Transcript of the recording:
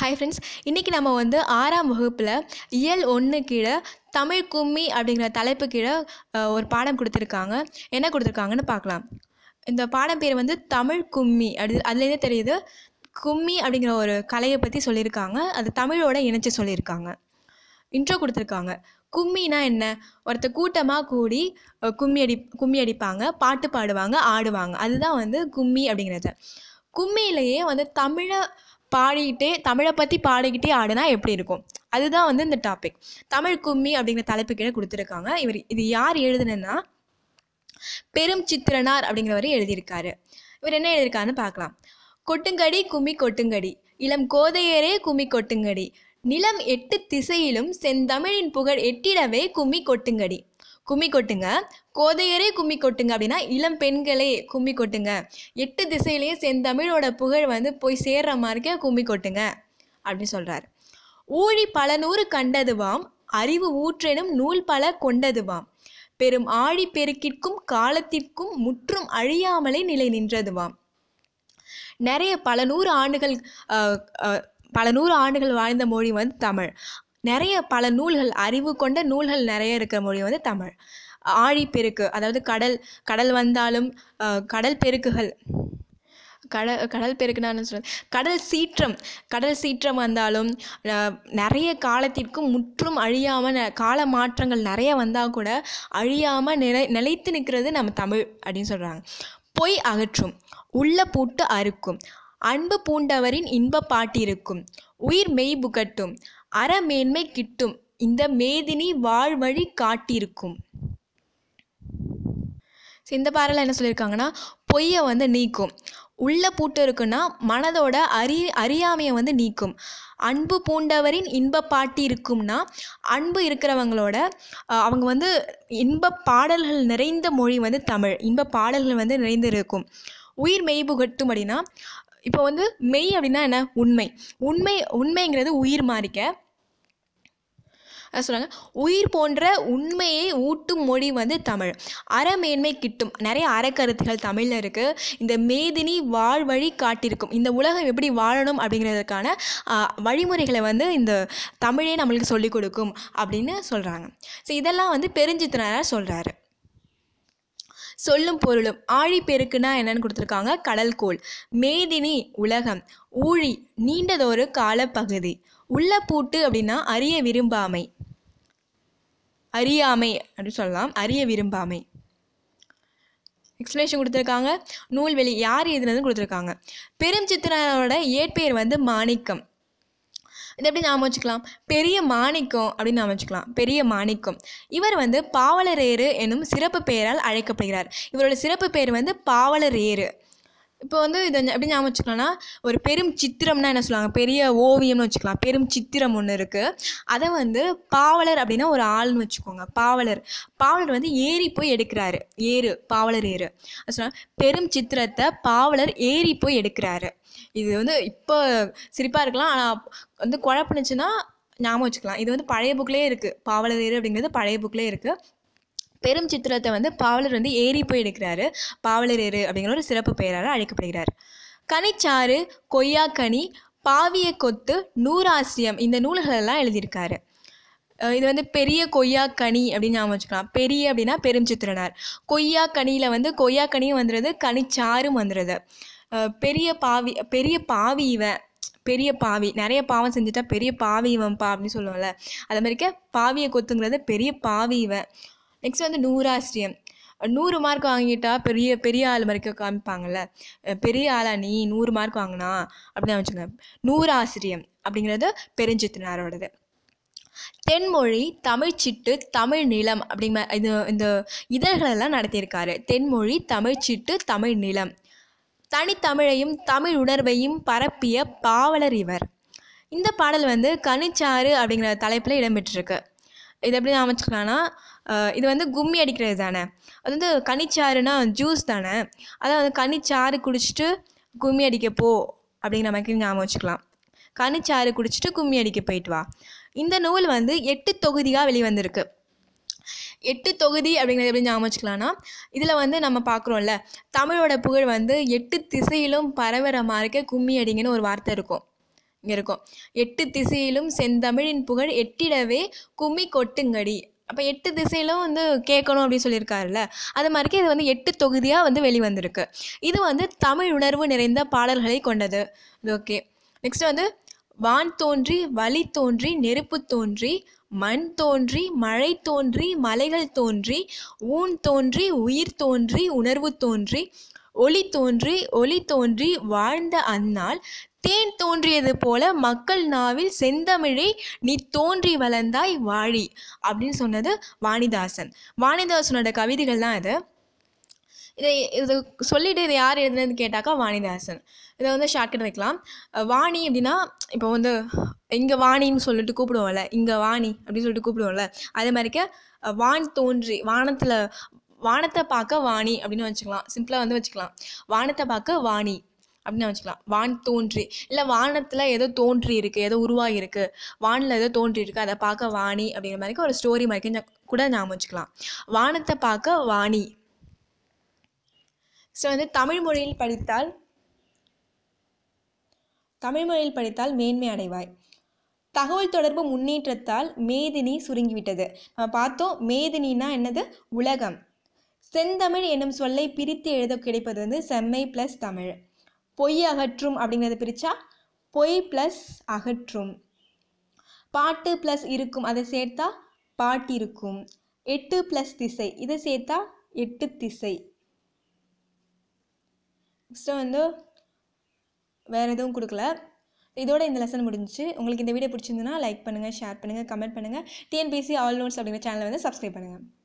hi friends இன்றைக்கி நம்ம வந்து ஆறாம் வகுப்பில் இயல் ஒன்று கீழே தமிழ் கும்மி அப்படிங்கிற தலைப்பு கீழே ஒரு பாடம் கொடுத்துருக்காங்க என்ன கொடுத்துருக்காங்கன்னு பார்க்கலாம் இந்த பாடம் பேர் வந்து தமிழ் கும்மி அப்படி அதுலேருந்தே தெரியுது கும்மி அப்படிங்கிற ஒரு கலையை பற்றி சொல்லியிருக்காங்க அது தமிழோட இணைச்சி சொல்லியிருக்காங்க இன்ட்ரோ கொடுத்துருக்காங்க கும்மினா என்ன ஒருத்தர் கூட்டமாக கூடி கும்மி அடி கும்மி அடிப்பாங்க பாட்டு பாடுவாங்க ஆடுவாங்க அதுதான் வந்து கும்மி அப்படிங்கிறது கும்மியிலேயே வந்து தமிழை பாடிக்கிட்டே தமிழை பற்றி பாடிக்கிட்டே ஆடினா எப்படி இருக்கும் அதுதான் வந்து இந்த டாபிக் தமிழ் கும்மி அப்படிங்கிற தலைப்பு கீழே கொடுத்துருக்காங்க இவர் இது யார் எழுதுனா பெரும் சித்திரனார் அப்படிங்கிறவர் எழுதியிருக்காரு இவர் என்ன எழுதியிருக்காருன்னு பார்க்கலாம் கொட்டுங்கடி கும்மி கொட்டுங்கடி இளம் கோதையரே கும்மி கொட்டுங்கடி நிலம் எட்டு திசையிலும் செந்தமிழின் புகழ் எட்டிடவே கும்மி கொட்டுங்கடி கும்மி கொட்டுங்க கோதையரே கும்மி கொட்டுங்க அப்படின்னா இளம் பெண்களே கும்மி கொட்டுங்க எட்டு திசையிலேயே செந்தமிழோட புகழ் வந்து போய் சேர்ற மாதிரிக்கே கும்மி கொட்டுங்க அப்படின்னு சொல்கிறார் ஊழி பல நூறு கண்டதுவாம் அறிவு ஊற்றெனும் நூல் பல கொண்டதுவாம் பெரும் ஆழி பெருக்கிற்கும் காலத்திற்கும் முற்றும் அழியாமலே நிலை நின்றதுவாம் நிறைய பல நூறு ஆண்டுகள் பல நூறு ஆண்டுகள் வாழ்ந்த மொழி வந்து தமிழ் நிறைய பல நூல்கள் அறிவு கொண்ட நூல்கள் நிறைய இருக்கிற மொழி வந்து தமிழ் ஆழிப்பெருக்கு அதாவது கடல் கடல் வந்தாலும் கடல் பெருக்குகள் கடல் கடல் பெருக்குனாலும் சொல்ல கடல் சீற்றம் கடல் சீற்றம் வந்தாலும் நிறைய காலத்திற்கும் முற்றும் அழியாமல் கால மாற்றங்கள் நிறைய வந்தால் கூட அழியாமல் நிலை நிலைத்து நிற்கிறது நம்ம தமிழ் அப்படின்னு சொல்கிறாங்க பொய் அகற்றும் உள்ள பூட்டு அறுக்கும் அன்பு பூண்டவரின் இன்ப பாட்டிருக்கும் உயிர் மெய் புகட்டும் அறமேன்மை கிட்டும் இந்த மேதினி வாழ்வழி காட்டியிருக்கும் இந்த பாடலில் என்ன சொல்லியிருக்காங்கன்னா பொய்யை வந்து நீக்கும் உள்ள பூட்டு இருக்குன்னா மனதோட அறி அறியாமையை வந்து நீக்கும் அன்பு பூண்டவரின் இன்ப பாட்டி இருக்கும்னா அன்பு இருக்கிறவங்களோட அவங்க வந்து இன்ப பாடல்கள் நிறைந்த மொழி வந்து தமிழ் இன்ப பாடல்கள் வந்து நிறைந்திருக்கும் உயிர் மெய்புகட்டும் அப்படின்னா இப்போ வந்து மெய் அப்படின்னா என்ன உண்மை உண்மை உண்மைங்கிறது உயிர் மாறிக்க சொல்கிறாங்க உயிர் போன்ற உண்மையை ஊட்டும் மொழி வந்து தமிழ் அறமேன்மை கிட்டும் நிறைய அறக்கருத்துகள் தமிழில் இருக்குது இந்த மேதினி வாழ்வழி காட்டியிருக்கும் இந்த உலகம் எப்படி வாழணும் அப்படிங்கிறதுக்கான வழிமுறைகளை வந்து இந்த தமிழே நம்மளுக்கு சொல்லிக் கொடுக்கும் அப்படின்னு சொல்கிறாங்க ஸோ இதெல்லாம் வந்து பெருஞ்சித்தனார் சொல்கிறாரு சொல்லும் பொருளும் ஆழி பெருக்குனா என்னன்னு கொடுத்துருக்காங்க கோல் மேதினி உலகம் ஊழி நீண்டதொரு காலப்பகுதி உள்ள பூட்டு அப்படின்னா அறிய விரும்பாமை அறியாமை அப்படின்னு சொல்லலாம் அறிய விரும்பாமை எக்ஸ்பிளேஷன் கொடுத்துருக்காங்க நூல்வெளி யார் எதுனதுன்னு கொடுத்துருக்காங்க பெரும் சித்திரனோட இயற்பெயர் வந்து மாணிக்கம் இது எப்படி ஞாபகம் வச்சுக்கலாம் பெரிய மாணிக்கம் அப்படின்னு ஞாபகம் வச்சுக்கலாம் பெரிய மாணிக்கம் இவர் வந்து பாவலரேறு எனும் சிறப்பு பெயரால் அழைக்கப்படுகிறார் இவரோட சிறப்பு பெயர் வந்து பாவலரேறு இப்போ வந்து இதை எப்படி ஞாபகம் வச்சுக்கலாம்னா ஒரு பெரும் சித்திரம்னா என்ன சொல்லுவாங்க பெரிய ஓவியம்னு வச்சுக்கலாம் பெரும் சித்திரம் ஒன்று இருக்குது அதை வந்து பாவலர் அப்படின்னா ஒரு ஆள்னு வச்சுக்கோங்க பாவலர் பாவலர் வந்து ஏறி போய் எடுக்கிறாரு ஏறு பாவலர் ஏறு சொன்னால் பெரும் சித்திரத்தை பாவலர் ஏறி போய் எடுக்கிறாரு இது வந்து இப்போ சிரிப்பாக இருக்கலாம் ஆனால் வந்து குழப்பினுச்சுன்னா ஞாபகம் வச்சுக்கலாம் இது வந்து பழைய புக்கிலே இருக்குது பாவலர் ஏறு அப்படிங்கிறது பழைய புக்கிலே இருக்குது பெரும் சித்திரத்தை வந்து பாவலர் வந்து ஏறி போய் எடுக்கிறாரு பாவலர் ஏறு அப்படிங்கிற ஒரு சிறப்பு பெயரால் அழைக்கப்படுகிறார் கனிச்சாறு கொய்யாக்கனி பாவிய கொத்து நூறாசிரியம் இந்த நூல்களெல்லாம் எழுதியிருக்காரு இது வந்து பெரிய கொய்யா கனி அப்படின்னு ஞாபகம் வச்சுக்கலாம் பெரிய அப்படின்னா சித்திரனார் கொய்யா கனியில் வந்து கொய்யா கனியும் வந்துடுது கனிச்சாரும் வந்துடுது பெரிய பாவி பெரிய பாவி இவன் பெரிய பாவி நிறைய பாவம் செஞ்சுட்டா பெரிய பாவி இவன்ப்பா அப்படின்னு சொல்லுவோம்ல அது மாதிரிக்க பாவியை கொத்துங்கிறது பெரிய பாவி இவன் நெக்ஸ்ட் வந்து நூறாசிரியம் நூறு மார்க் வாங்கிட்டா பெரிய பெரிய ஆள் வரைக்கும் காமிப்பாங்கள்ல பெரிய ஆளா நீ நூறு மார்க் வாங்கினா அப்படின்னு வச்சுங்க நூறு ஆசிரியம் அப்படிங்கிறது பெருஞ்சித்தினாரோடது தென்மொழி தமிழ்ச்சிட்டு தமிழ் நிலம் அப்படிங்கிற இது இந்த இதழ்களெல்லாம் நடத்தியிருக்காரு தென்மொழி தமிழ்ச்சிட்டு தமிழ் நிலம் தனித்தமிழையும் தமிழ் உணர்வையும் பரப்பிய பாவலர் இவர் இந்த பாடல் வந்து கனிச்சாறு அப்படிங்கிற தலைப்பில் இடம்பெற்றிருக்கு இது எப்படி அமைச்சுக்கலாம்னா இது வந்து கும்மி அடிக்கிறது தானே அது வந்து கனிச்சாறுனா ஜூஸ் தானே அதான் வந்து கனிச்சாறு குடிச்சிட்டு கும்மி அடிக்க போ அப்படிங்கிற மாதிரி ஞாபகம் வச்சுக்கலாம் கனிச்சாறு குடிச்சிட்டு கும்மி அடிக்க போயிட்டு வா இந்த நூல் வந்து எட்டு தொகுதியாக வெளிவந்திருக்கு எட்டு தொகுதி அப்படிங்கிறது எப்படி ஞாபகம் வச்சுக்கலாம்னா இதில் வந்து நம்ம பார்க்குறோம்ல தமிழோட புகழ் வந்து எட்டு திசையிலும் பரவுற மாதிரி கும்மி அடிங்கன்னு ஒரு வார்த்தை இருக்கும் இருக்கும் எட்டு திசையிலும் செந்தமிழின் புகழ் எட்டிடவே கும்மி கொட்டுங்கடி அப்போ எட்டு திசையிலும் வந்து கேட்கணும் அப்படின்னு சொல்லியிருக்காருல்ல அது மாதிரிக்கு இது வந்து எட்டு தொகுதியாக வந்து வெளிவந்திருக்கு இது வந்து தமிழ் உணர்வு நிறைந்த பாடல்களை கொண்டது இது ஓகே நெக்ஸ்ட் வந்து வான் தோன்றி வழி தோன்றி நெருப்பு தோன்றி மண் தோன்றி மழை தோன்றி மலைகள் தோன்றி ஊன் தோன்றி உயிர் தோன்றி உணர்வு தோன்றி ஒளி தோன்றி ஒளி தோன்றி வாழ்ந்த அந்நாள் தேன் தோன்றியது போல மக்கள் நாவில் செந்தமிழை நீ தோன்றி வளர்ந்தாய் வாழி அப்படின்னு சொன்னது வாணிதாசன் வாணிதாசனோட கவிதைகள்லாம் இது இதை இது சொல்லிட்டு இதை யார் எழுதுனதுன்னு கேட்டாக்கா வாணிதாசன் இதை வந்து ஷார்ட்கட் வைக்கலாம் வாணி அப்படின்னா இப்போ வந்து இங்கே வாணின்னு சொல்லிட்டு கூப்பிடுவோம்ல இங்கே வாணி அப்படின்னு சொல்லிட்டு கூப்பிடுவோம்ல அதே மாதிரிக்க வான் தோன்றி வானத்தில் வானத்தை பார்க்க வாணி அப்படின்னு வச்சுக்கலாம் சிம்பிளாக வந்து வச்சுக்கலாம் வானத்தை பார்க்க வாணி அப்படின்னு வச்சுக்கலாம் வான் தோன்றி இல்லை வானத்தில் ஏதோ தோன்றி இருக்குது ஏதோ உருவாகி இருக்கு வானில் ஏதோ தோன்றி இருக்குது அதை பார்க்க வாணி அப்படிங்கிற மாதிரி ஒரு ஸ்டோரி மாதிரி கூட நாம வச்சுக்கலாம் வானத்தை பார்க்க வாணி ஸோ வந்து தமிழ் மொழியில் படித்தால் தமிழ் மொழியில் படித்தால் மேன்மை அடைவாய் தகவல் தொடர்பு முன்னேற்றத்தால் மேதினி சுருங்கிவிட்டது நம்ம பார்த்தோம் மேதினின்னா என்னது உலகம் செந்தமிழ் என்னும் சொல்லை பிரித்து எழுத கிடைப்பது வந்து செம்மை ப்ளஸ் தமிழ் பொய் அகற்றும் அப்படிங்கிறத பிரித்தா பொய் ப்ளஸ் அகற்றும் பாட்டு ப்ளஸ் இருக்கும் அதை சேர்த்தா பாட்டிருக்கும் எட்டு ப்ளஸ் திசை இதை சேர்த்தா எட்டு திசை நெக்ஸ்ட்டு வந்து வேறு எதுவும் கொடுக்கல இதோட இந்த லெசன் முடிஞ்சிச்சு உங்களுக்கு இந்த வீடியோ பிடிச்சிருந்துன்னா லைக் பண்ணுங்கள் ஷேர் பண்ணுங்கள் கமெண்ட் பண்ணுங்கள் டிஎன்பிசி ஆல் நோட்ஸ் அப்படிங்கிற சேனலை வந்து சப்ஸ்கிரைப் பண்ணுங்கள்